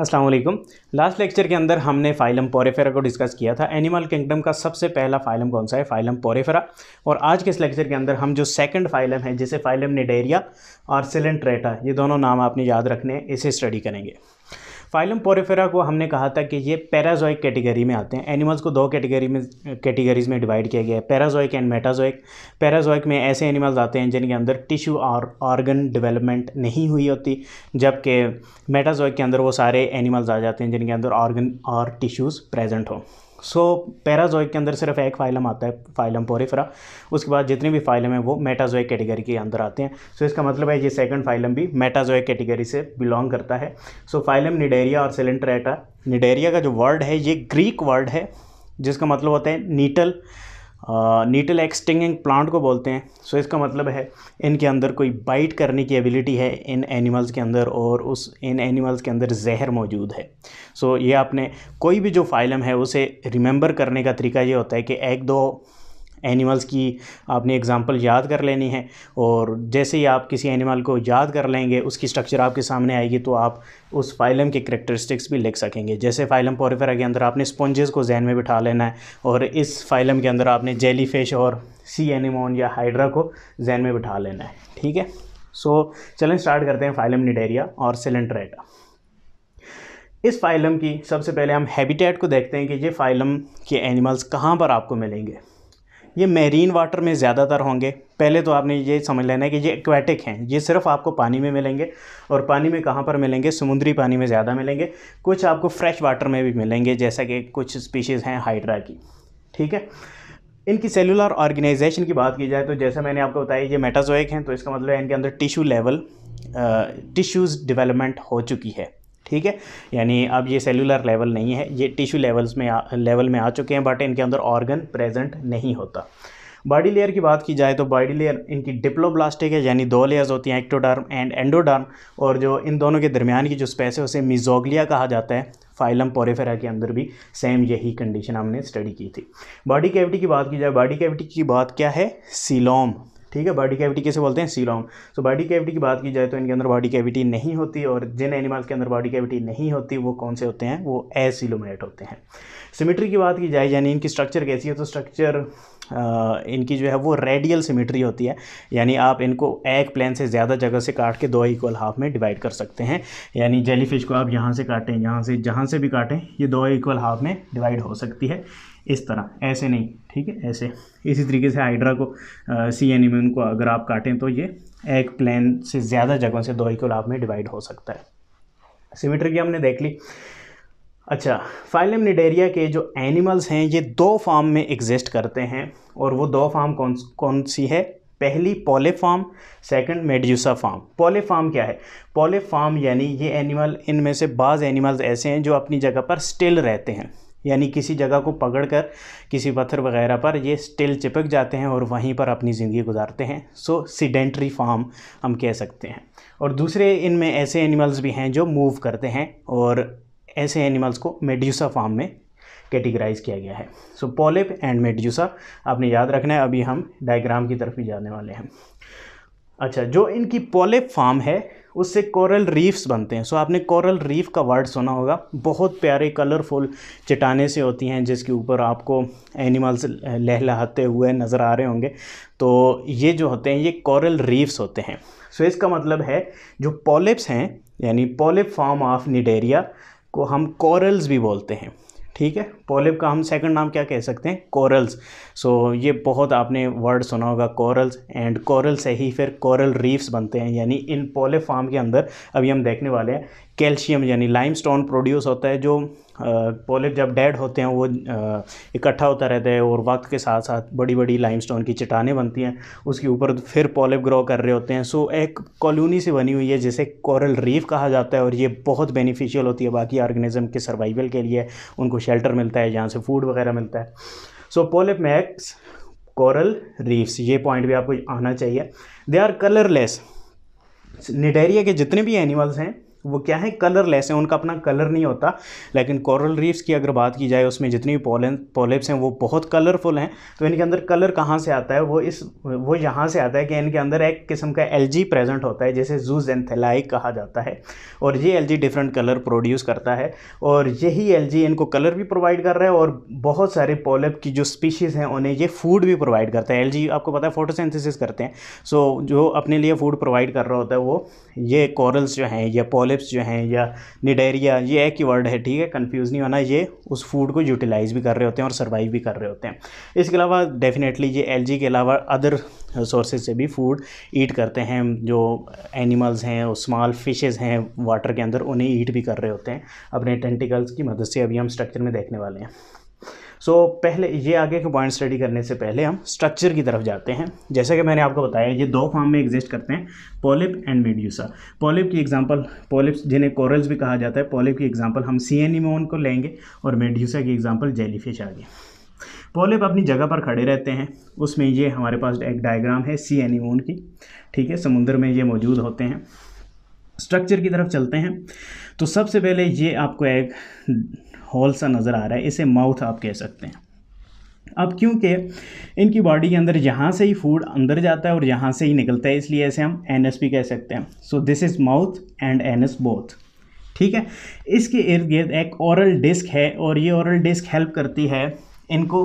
Aslam last lecture के अंदर हमने फाइलम पोरेफेरा को डिस्कस किया था एनिमल किंगडम का सबसे पहला फाइलम कौन सा है फाइलम पोरेफेरा और आज के इस लेक्चर के अंदर हम जो सेकंड फाइलम है जिसे फाइलम निडेरिया और सिलेंट्रेटा ये दोनों नाम आपने याद रखने हैं इसे स्टडी करेंगे फाइलम पोरेफेरा को हमने कहा था कि ये पैराजोइक कैटेगरी में आते हैं एनिमल्स को दो कैटेगरी में कैटेगरीज में डिवाइड किया गया है पैराजोइक एंड मेटाजोइक पैराजोइक में ऐसे एनिमल्स आते हैं जिनके अंदर टिश्यू और ऑर्गन डेवलपमेंट नहीं हुई होती जबकि मेटाजोइक के अंदर वो सारे एनिमल्स आ जाते हैं जिनके अंदर ऑर्गन और टिश्यूज़ प्रेजेंट हों सो पैराजोइक के अंदर सिर्फ एक फाइलम आता है फाइलम पोरीफरा उसके बाद जितनी भी फाइलम है वो मेटाजोइक कैटेगरी के अंदर आते हैं सो so, इसका मतलब है ये सेकंड फाइलम भी मेटाजोइक कैटेगरी से बिलोंग करता है सो so, फाइलम निडेरिया और सिलेंट्रेटा निडेरिया का जो वर्ड है ये ग्रीक वर्ड है जिसका मतलब होता है नीटल नीटल एक्सटिंगिंग प्लांट को बोलते हैं सो so, इसका मतलब है इनके अंदर कोई बाइट करने की एबिलिटी है इन एनिमल्स के अंदर और उस इन एनिमल्स के अंदर जहर मौजूद है सो so, ये आपने कोई भी जो फाइलम है उसे रिमेंबर करने का तरीका ये होता है कि एक दो एनिमल्स की आपने एग्ज़ाम्पल याद कर लेनी है और जैसे ही आप किसी एनिमल को याद कर लेंगे उसकी स्ट्रक्चर आपके सामने आएगी तो आप उस फाइलम के करेक्टरिस्टिक्स भी लिख सकेंगे जैसे फाइलम पोरीफेरा के अंदर आपने स्पॉन्जेस को जहन में बिठा लेना है और इस फाइलम के अंदर आपने जेली फिश और सी एनिमोन या हाइड्रा को जहन में बिठा लेना है ठीक है सो so, चलें स्टार्ट करते हैं फाइलम निडेरिया और सिलेंट्रेटा इस फाइलम की सबसे पहले हम हैबिटेट को देखते हैं कि ये फाइलम के एनिमल्स कहाँ पर आपको मिलेंगे ये मेरीन वाटर में ज़्यादातर होंगे पहले तो आपने ये समझ लेना है कि ये एक्वेटिक हैं ये सिर्फ आपको पानी में मिलेंगे और पानी में कहाँ पर मिलेंगे समुद्री पानी में ज़्यादा मिलेंगे कुछ आपको फ्रेश वाटर में भी मिलेंगे जैसा कि कुछ स्पीशीज़ हैं हाइड्रा की ठीक है इनकी सेलुलर ऑर्गेनाइजेशन की बात की जाए तो जैसे मैंने आपको बताया ये मेटाजोइक हैं तो इसका मतलब है इनके अंदर टिशू लेवल टिश्यूज़ डेवलपमेंट हो चुकी है ठीक है यानी अब ये सेलुलर लेवल नहीं है ये टिश्यू लेवल्स में आ, लेवल में आ चुके हैं बट इनके अंदर ऑर्गन प्रेजेंट नहीं होता बॉडी लेयर की बात की जाए तो बॉडी लेयर इनकी डिप्लोब्लास्टिक है यानी दो लेयर्स होती हैं एक्टोडर्म एंड एंडोडर्म और जो इन दोनों के दरमियान की जो स्पेस है उसे मिजोगलिया कहा जाता है फाइलम पोरेफेरा के अंदर भी सेम यही कंडीशन हमने स्टडी की थी बॉडी कैविटी की बात की जाए बॉडी कैविटी की बात क्या है सिलोम ठीक है बॉडी कैविटी कैसे बोलते हैं सीलोम सो बॉडी कैविटी की बात की जाए तो इनके अंदर बॉडी कैविटी नहीं होती और जिन एनिमल्स के अंदर बॉडी कैविटी नहीं होती वो कौन से होते हैं वो ए सीलोमेट होते हैं सिमिट्री की बात की जाए यानी इनकी स्ट्रक्चर कैसी है तो स्ट्रक्चर इनकी जो है वो रेडियल सिमिट्री होती है यानी आप इनको एक प्लान से ज़्यादा जगह से काट के दो इक्वल हाफ में डिवाइड कर सकते हैं यानी जेलीफिश को आप यहाँ से काटें यहाँ से जहाँ से भी काटें ये दो इक्वल हाफ में डिवाइड हो सकती है इस तरह ऐसे नहीं ठीक है ऐसे इसी तरीके से हाइड्रा को सी एनिमून को अगर आप काटें तो ये एक प्लेन से ज़्यादा जगहों से दो इक्वल में डिवाइड हो सकता है सिमेट्री की हमने देख ली अच्छा फाइलम निडेरिया के जो एनिमल्स हैं ये दो फार्म में एग्जिस्ट करते हैं और वो दो फार्म कौन कौन सी है पहली polyp form second medusa form polyp form क्या है पॉलेफार्म यानी ये एनिमल इनमें से बाज़ एनिमल्स ऐसे हैं जो अपनी जगह पर स्टिल रहते हैं यानी किसी जगह को पकड़कर किसी पत्थर वगैरह पर ये स्टिल चिपक जाते हैं और वहीं पर अपनी ज़िंदगी गुजारते हैं सो सीडेंट्री फार्म हम कह सकते हैं और दूसरे इनमें ऐसे एनिमल्स भी हैं जो मूव करते हैं और ऐसे एनिमल्स को मेड्यूसा फार्म में कैटेगराइज किया गया है सो पॉलिप एंड मेड्यूसा आपने याद रखना है अभी हम डायग्राम की तरफ भी जाने वाले हैं अच्छा जो इनकी पॉलिप फार्म है उससे कोरल रीफ्स बनते हैं सो आपने कोरल रीफ का वर्ड सुना होगा बहुत प्यारे कलरफुल चटाने से होती हैं जिसके ऊपर आपको एनिमल्स लहलाते हुए नज़र आ रहे होंगे तो ये जो होते हैं ये कोरल रीफ्स होते हैं सो इसका मतलब है जो पॉलिप्स हैं यानी पॉलिप फार्म ऑफ निडेरिया को हम कॉरल्स भी बोलते हैं ठीक है पॉलिप का हम सेकंड नाम क्या कह सकते हैं कोरल्स सो so, ये बहुत आपने वर्ड सुना होगा कोरल्स एंड कोरल से ही फिर कोरल रीफ्स बनते हैं यानी इन पॉलिप फार्म के अंदर अभी हम देखने वाले हैं कैल्शियम यानी लाइमस्टोन प्रोड्यूस होता है जो पोलिप जब डेड होते हैं वो इकट्ठा होता रहता है और वक्त के साथ साथ बड़ी बड़ी लाइमस्टोन की चट्टानें बनती हैं उसके ऊपर फिर पोलिप ग्रो कर रहे होते हैं सो एक कॉलोनी से बनी हुई है जिसे कोरल रीफ कहा जाता है और ये बहुत बेनिफिशियल होती है बाकी ऑर्गेनिज्म के सर्वाइवल के लिए उनको शेल्टर मिलता है जहाँ से फूड वगैरह मिलता है so polyp makes coral reefs ये पॉइंट भी आपको आना चाहिए दे आर कलरलेस निडेरिया के जितने भी एनिमल्स हैं वो क्या है कलरलेस हैं उनका अपना कलर नहीं होता लेकिन कोरल रीफ्स की अगर बात की जाए उसमें जितनी भी पॉलन पॉलिप्स हैं वो बहुत कलरफुल हैं तो इनके अंदर कलर कहाँ से आता है वो इस वो यहाँ से आता है कि इनके अंदर एक किस्म का एल प्रेजेंट होता है जिसे जूज एंथेलाई कहा जाता है और ये एल डिफरेंट कलर प्रोड्यूस करता है और यही एल इनको कलर भी प्रोवाइड कर रहा है और बहुत सारे पॉलिप की जो स्पीशीज़ हैं उन्हें ये फूड भी प्रोवाइड करता है एल आपको पता है फोटोसेंथिसिस करते हैं सो so, जो अपने लिए फूड प्रोवाइड कर रहा होता है वो ये कॉरल्स जो हैं या पॉलिप चिप्स जो हैं या निडेरिया ये एक ही वर्ड है ठीक है कन्फ्यूज़ नहीं होना ये उस फूड को यूटिलाइज़ भी कर रहे होते हैं और सर्वाइव भी कर रहे होते हैं इसके अलावा डेफिनेटली ये एल के अलावा अदर सोर्सेज से भी फूड ईट करते हैं जो एनिमल्स हैं स्मॉल फिशेज़ हैं वाटर के अंदर उन्हें ईट भी कर रहे होते हैं अपने टेंटिकल्स की मदद से अभी हम स्ट्रक्चर में देखने वाले हैं सो so, पहले ये आगे के पॉइंट स्टडी करने से पहले हम स्ट्रक्चर की तरफ जाते हैं जैसे कि मैंने आपको बताया ये दो फॉर्म में एग्जिस्ट करते हैं पॉलिप एंड मेड्यूसा पॉलिप की एग्जांपल पॉलिप्स जिन्हें कोरल्स भी कहा जाता है पॉलिप की एग्जांपल हम सी एन में लेंगे और मेड्यूसा की एग्ज़ाम्पल जेलीफिश आगे पॉलिप अपनी जगह पर खड़े रहते हैं उसमें ये हमारे पास एक डायग्राम है सी एनिमोन की ठीक है समुद्र में ये मौजूद होते हैं स्ट्रक्चर की तरफ चलते हैं तो सबसे पहले ये आपको एक होल सा नज़र आ रहा है इसे माउथ आप कह सकते हैं अब क्योंकि इनकी बॉडी के अंदर यहाँ से ही फूड अंदर जाता है और यहाँ से ही निकलता है इसलिए ऐसे हम एन भी कह सकते हैं so this is mouth and an both ठीक है इसके इर्द गिर्द एक औरल डिस्क है और ये औरल डिस्क हेल्प करती है इनको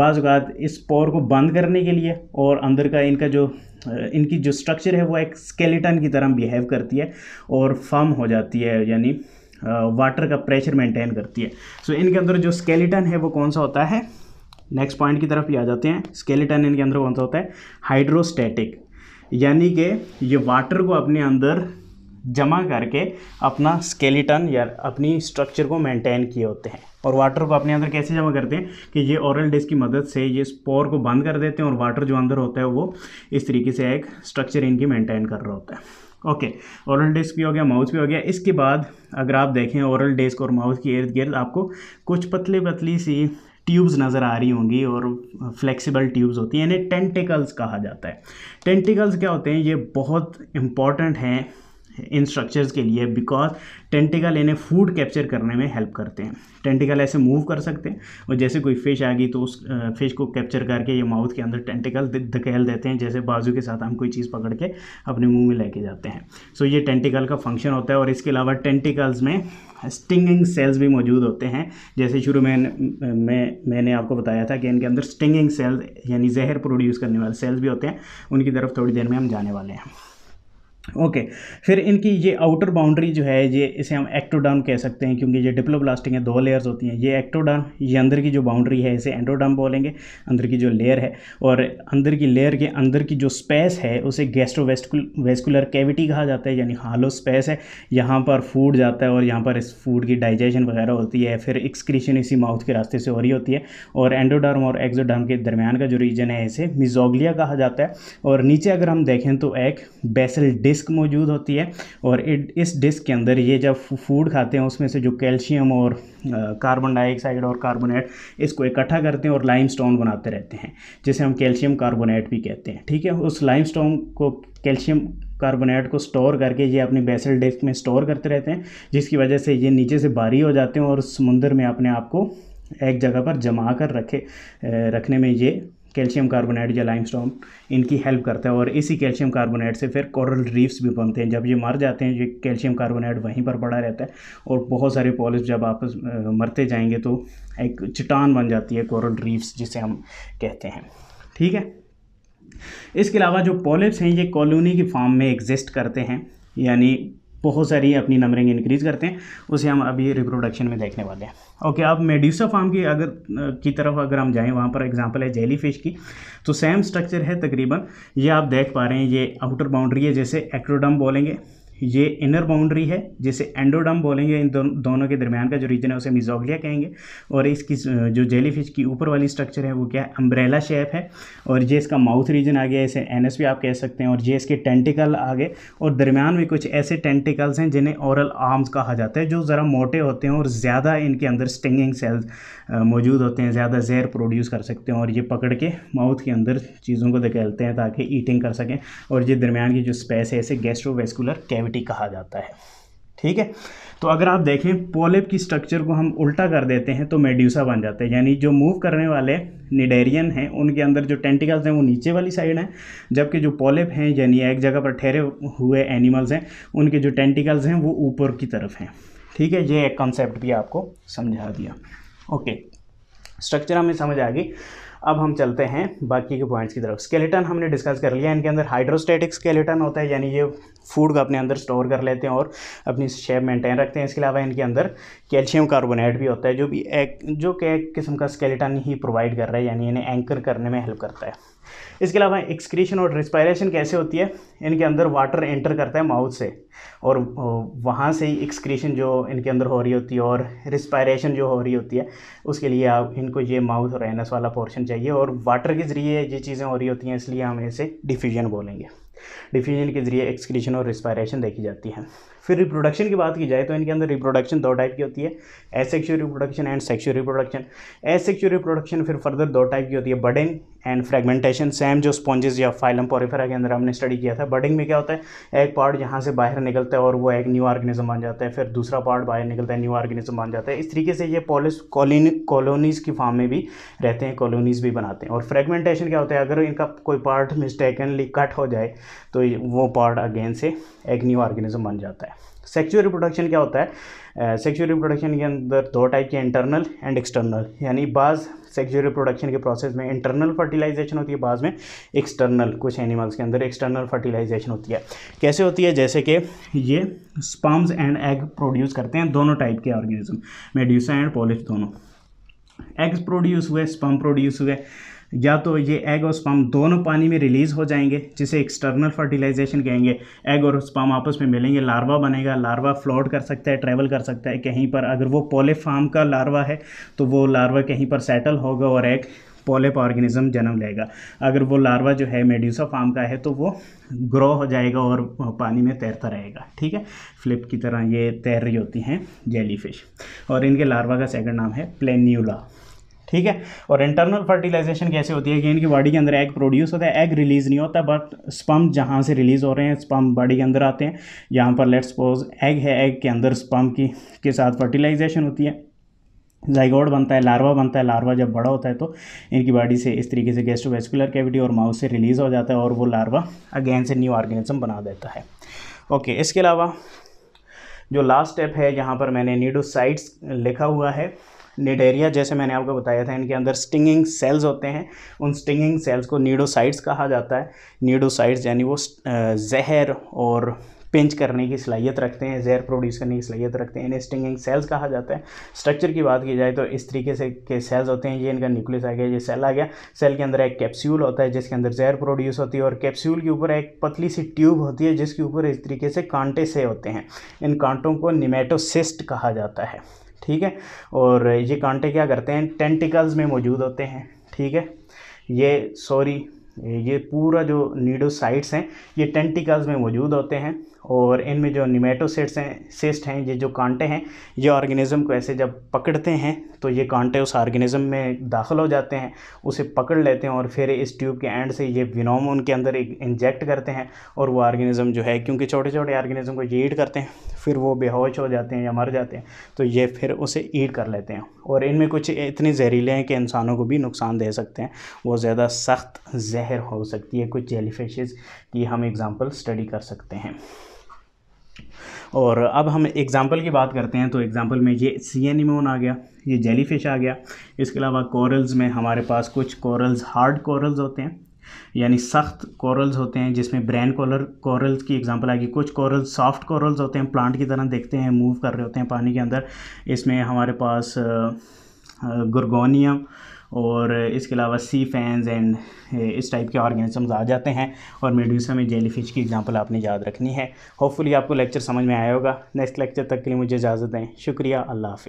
बाज़ात इस पोर को बंद करने के लिए और अंदर का इनका जो इनकी जो स्ट्रक्चर है वो एक स्केलेटन की तरह बिहेव करती है और फर्म हो जाती है यानी वाटर का प्रेशर मेंटेन करती है सो so, इनके अंदर जो स्केलेटन है वो कौन सा होता है नेक्स्ट पॉइंट की तरफ ही आ जाते हैं स्केलेटन इनके अंदर कौन सा होता है हाइड्रोस्टैटिक यानी कि ये वाटर को अपने अंदर जमा करके अपना स्केलेटन या अपनी स्ट्रक्चर को मेंटेन किए होते हैं और वाटर को अपने अंदर कैसे जमा करते हैं कि ये ओरल डिस्क की मदद से ये स्पोर को बंद कर देते हैं और वाटर जो अंदर होता है वो इस तरीके से एक स्ट्रक्चर इनकी मेंटेन कर रहा होता है ओके ओरल डिस्क भी हो गया माउथ भी हो गया इसके बाद अगर आप देखें ओरल डिस्क और माउथ के इर्द गिर्द आपको कुछ पतली पतली सी ट्यूब्स नज़र आ रही होंगी और फ्लेक्सिबल ट्यूब्स होती हैं इन्हें टेंटिकल्स कहा जाता है टेंटिकल्स क्या होते हैं ये बहुत इंपॉर्टेंट हैं इन स्ट्रक्चर्स के लिए बिकॉज टेंटिकल इन्हें फूड कैप्चर करने में हेल्प करते हैं टेंटिकल ऐसे मूव कर सकते हैं और जैसे कोई फिश आ गई तो उस फिश को कैप्चर करके ये माउथ के अंदर टेंटिकल धकेल देते हैं जैसे बाजू के साथ हम कोई चीज़ पकड़ के अपने मुंह में लेके जाते हैं सो so, ये टेंटिकल का फंक्शन होता है और इसके अलावा टेंटिकल्स में स्टिंगिंग सेल्स भी मौजूद होते हैं जैसे शुरू में मैं मैंने आपको बताया था कि इनके अंदर स्टिंगिंग सेल्स यानी जहर प्रोड्यूस करने वाले सेल्स भी होते हैं उनकी तरफ थोड़ी देर में हम जाने वाले हैं ओके okay. फिर इनकी ये आउटर बाउंड्री जो है ये इसे हम एक्टोडर्म कह सकते हैं क्योंकि ये डिप्लोब्लास्टिक है दो लेयर्स होती हैं ये एक्टोडर्म ये अंदर की जो बाउंड्री है इसे एंडोडर्म बोलेंगे अंदर की जो लेयर है और अंदर की लेयर के अंदर की जो स्पेस है उसे वेस्कुलर कैविटी कहा जाता है यानी हालो स्पेस है यहाँ पर फूड जाता है और यहाँ पर इस फूड की डाइजेशन वगैरह होती है फिर एक्सक्रीशन इसी माउथ के रास्ते से हो रही होती है और एंडोडर्म और एक्जोडर्म के दरमियान का जो रीजन है इसे मिजोगलिया कहा जाता है और नीचे अगर हम देखें तो एक बेसल डिस्क डिस्क मौजूद होती है और इस डिस्क के अंदर ये जब फूड खाते हैं उसमें से जो कैल्शियम और कार्बन डाइऑक्साइड और कार्बोनेट इसको इकट्ठा करते हैं और लाइम बनाते रहते हैं जिसे हम कैल्शियम कार्बोनेट भी कहते हैं ठीक है उस लाइम को कैल्शियम कार्बोनेट को स्टोर करके ये अपने बेसल डिस्क में स्टोर करते रहते हैं जिसकी वजह से ये नीचे से भारी हो जाते हैं और समुंदर में अपने आप को एक जगह पर जमा कर रखे रखने में ये कैल्शियम कार्बोनेट या लाइमस्टोन इनकी हेल्प करता है और इसी कैल्शियम कार्बोनेट से फिर कोरल रीफ्स भी बनते हैं जब ये मर जाते हैं ये कैल्शियम कार्बोनेट वहीं पर पड़ा रहता है और बहुत सारे पॉलिप्स जब आपस मरते जाएंगे तो एक चटान बन जाती है कोरल रीफ्स जिसे हम कहते हैं ठीक है इसके अलावा जो पॉलिप्स हैं ये कॉलोनी के फॉर्म में एग्जिस्ट करते हैं यानी बहुत सारी अपनी नंबरिंग इंक्रीज़ करते हैं उसे हम अभी रिप्रोडक्शन में देखने वाले हैं ओके अब मेड्यूसा फार्म की अगर की तरफ अगर हम जाएँ वहाँ पर एग्जांपल है जेली फिश की तो सेम स्ट्रक्चर है तकरीबन ये आप देख पा रहे हैं ये आउटर बाउंड्री है जैसे एक्ट्रोडम बोलेंगे ये इनर बाउंड्री है जिसे एंडोडम बोलेंगे इन दोनों दोनों के दरमियान का जो रीजन है उसे मिजोगलिया कहेंगे और इसकी जो जेलीफिश की ऊपर वाली स्ट्रक्चर है वो क्या है अम्ब्रेला शेप है और ये इसका माउथ रीजन आ गया इसे एन आप कह सकते हैं और ये इसके टेंटिकल आ गए और दरमियान में कुछ ऐसे टेंटिकल्स हैं जिन्हें औरल आर्म्स कहा जाता है जो ज़रा मोटे होते हैं और ज़्यादा इनके अंदर स्टिंगिंग सेल्स मौजूद होते हैं ज़्यादा जहर प्रोड्यूस कर सकते हैं और ये पकड़ के माउथ के अंदर चीज़ों को धकेलते हैं ताकि ईटिंग कर सकें और ये दरमियान की जो स्पेस है ऐसे गैस्ट्रोवेस्कुलर कैविटी कैविटी कहा जाता है ठीक है तो अगर आप देखें पोलिप की स्ट्रक्चर को हम उल्टा कर देते हैं तो मेड्यूसा बन जाते हैं यानी जो मूव करने वाले निडेरियन हैं उनके अंदर जो टेंटिकल्स हैं वो नीचे वाली साइड हैं जबकि जो पोलिप हैं यानी एक जगह पर ठहरे हुए एनिमल्स हैं उनके जो टेंटिकल्स हैं वो ऊपर की तरफ हैं ठीक है ये एक कॉन्सेप्ट भी आपको समझा दिया ओके स्ट्रक्चर हमें समझ आ गई अब हम चलते हैं बाकी के पॉइंट्स की तरफ स्केलेटन हमने डिस्कस कर लिया इनके अंदर हाइड्रोस्टेटिक स्केलेटन होता है यानी ये फूड को अपने अंदर स्टोर कर लेते हैं और अपनी शेप मेंटेन रखते हैं इसके अलावा इनके अंदर कैल्शियम कार्बोनेट भी होता है जो भी एक जो कि एक किस्म का स्केलेटन ही प्रोवाइड कर रहा है यानी इन्हें एंकर करने में हेल्प करता है इसके अलावा एक्सक्रीशन और रिस्पायरेशन कैसे होती है इनके अंदर वाटर एंटर करता है माउथ से और वहाँ से ही एक्सक्रीशन जो इनके अंदर हो रही होती है और रिस्पायरेशन जो हो रही होती है उसके लिए आप इनको ये माउथ और एनस वाला पोर्शन चाहिए और वाटर के ज़रिए ये चीज़ें हो रही होती हैं इसलिए हम इसे डिफ्यूजन बोलेंगे डिफ्यूजन के ज़रिए एक्सक्रीशन और रिस्पायरेशन देखी जाती है फिर रिप्रोडक्शन की बात की जाए तो इनके अंदर रिप्रोडक्शन दो टाइप की होती है asexual reproduction and sexual reproduction asexual reproduction फिर फर्दर दो टाइप की होती है बडिंग एंड फ्रेगमेंटेशन सेम जो स्पॉन्जेस या फाइलम पोरीफेरा के अंदर हमने स्टडी किया था बडिंग में क्या होता है एक पार्ट यहाँ से बाहर निकलता है और वो एक न्यू ऑर्गेनिज्म बन जाता है फिर दूसरा पार्ट बाहर निकलता है न्यू ऑर्गेनिज्म बन जाता है इस तरीके से ये पॉलिस कॉलोनीज़ की फॉर्म में भी रहते हैं कॉलोनीज़ भी बनाते हैं और फ्रेगमेंटेशन क्या होता है अगर इनका कोई पार्ट मिस्टेकनली कट हो जाए तो वो पार्ट अगेन से एक न्यू ऑर्गेनिज्म बन जाता है सेक्चुअल रिप्रोडक्शन क्या होता है सेक्चुअल uh, रिप्रोडक्शन के अंदर दो टाइप के इंटरनल एंड एक्सटर्नल यानी बाज सेक्चुअल रिप्रोडक्शन के प्रोसेस में इंटरनल फर्टिलाइजेशन होती है बाज में एक्सटर्नल कुछ एनिमल्स के अंदर एक्सटर्नल फर्टिलाइजेशन होती है कैसे होती है जैसे कि ये स्पम्स एंड एग प्रोड्यूस करते हैं दोनों टाइप के ऑर्गेनिज्म मेड्यूसा एंड पॉलिश दोनों एग्स प्रोड्यूस हुए स्पम प्रोड्यूस हुए या तो ये एग और स्पम दोनों पानी में रिलीज़ हो जाएंगे जिसे एक्सटर्नल फर्टिलाइजेशन कहेंगे एग और स्पम आपस में मिलेंगे लार्वा बनेगा लार्वा फ्लोट कर सकता है ट्रेवल कर सकता है कहीं पर अगर वो पोले फार्म का लार्वा है तो वो लार्वा कहीं पर सेटल होगा और एग पोलिप ऑर्गेनिज्म जन्म लेगा अगर वो लार्वा जो है मेड्यूसा फार्म का है तो वो ग्रो हो जाएगा और पानी में तैरता रहेगा ठीक है फ्लिप की तरह ये तैर रही होती हैं जेलीफिश और इनके लार्वा का सेकंड नाम है प्लेन्यूला ठीक है और इंटरनल फर्टिलाइजेशन कैसे होती है कि इनकी बॉडी के अंदर एग प्रोड्यूस होता है एग रिलीज़ नहीं होता बट स्पम जहाँ से रिलीज़ हो रहे हैं स्पम बॉडी के अंदर आते हैं यहाँ पर लेट्स सपोज एग है एग के अंदर स्पम की के साथ फर्टिलाइजेशन होती है जाइगोड बनता है लार्वा बनता है लार्वा जब बड़ा होता है तो इनकी बॉडी से इस तरीके से गेस्ट्रोवेस्कुलर कैविटी और माउथ से रिलीज़ हो जाता है और वो लार्वा अगेन से न्यू ऑर्गेनिज्म बना देता है ओके इसके अलावा जो लास्ट स्टेप है यहाँ पर मैंने नीडोसाइट्स लिखा हुआ है निडेरिया जैसे मैंने आपको बताया था इनके अंदर स्टिंगिंग सेल्स होते हैं उन स्टिंगिंग सेल्स को नीडोसाइट्स कहा जाता है नीडोसाइट्स यानी वो जहर और पिंच करने की सलाहियत रखते हैं जहर प्रोड्यूस करने की सलाहियत रखते हैं इन्हें स्टिंगिंग सेल्स कहा जाता है स्ट्रक्चर की बात की जाए तो इस तरीके से के सेल्स होते हैं ये इनका न्यूक्लियस आ गया ये सेल आ गया सेल के अंदर एक कैप्सूल होता है जिसके अंदर जहर प्रोड्यूस होती है और कैप्सूल के ऊपर एक पतली सी ट्यूब होती है जिसके ऊपर इस तरीके से कांटे से होते हैं इन कांटों को निमेटोसिस्ट कहा जाता है ठीक है और ये कांटे क्या करते हैं टेंटिकल्स में मौजूद होते हैं ठीक है ये सॉरी ये पूरा जो नीडोसाइट्स हैं ये टेंटिकल्स में मौजूद होते हैं और इनमें जो निमेटोसेट्स हैं सिस्ट हैं ये जो कांटे हैं ये ऑर्गेनिज़म को ऐसे जब पकड़ते हैं तो ये कांटे उस ऑर्गेनिज्म में दाखिल हो जाते हैं उसे पकड़ लेते हैं और फिर इस ट्यूब के एंड से ये विनोम उनके अंदर इंजेक्ट करते हैं और वो ऑर्गेनिज्म जो है क्योंकि छोटे छोटे ऑर्गेनिज्म को ये ईड करते हैं फिर वो बेहोश हो जाते हैं या मर जाते हैं तो ये फिर उसे ईड कर लेते हैं और इनमें कुछ इतनी जहरीले हैं कि इंसानों को भी नुकसान दे सकते हैं वो ज़्यादा सख्त जहर हो सकती है कुछ जेलीफिश की हम एग्ज़ाम्पल स्टडी कर सकते हैं और अब हम एग्ज़ाम्पल की बात करते हैं तो एग्ज़ाम्पल में ये सी एनिमोन आ गया ये जेलीफिश आ गया इसके अलावा कॉरल्स में हमारे पास कुछ कॉरल्स हार्ड कॉरल्स होते हैं यानी सख्त कॉरल्स होते हैं जिसमें ब्रैन कॉलर कॉरल्स की एग्जांपल आएगी कुछ कॉरल्स सॉफ्ट कॉरल्स होते हैं प्लांट की तरह देखते हैं मूव कर रहे होते हैं पानी के अंदर इसमें हमारे पास गुरगोनियम और इसके अलावा सी फैंस एंड इस टाइप के ऑर्गेनिजम्स आ जाते हैं और मेड्यूसा में जेली फिश की एग्जांपल आपने याद रखनी है होपफुली आपको लेक्चर समझ में आया होगा नेक्स्ट लेक्चर तक के लिए मुझे इजाज़त दें शुक्रिया अल्लाह हाफि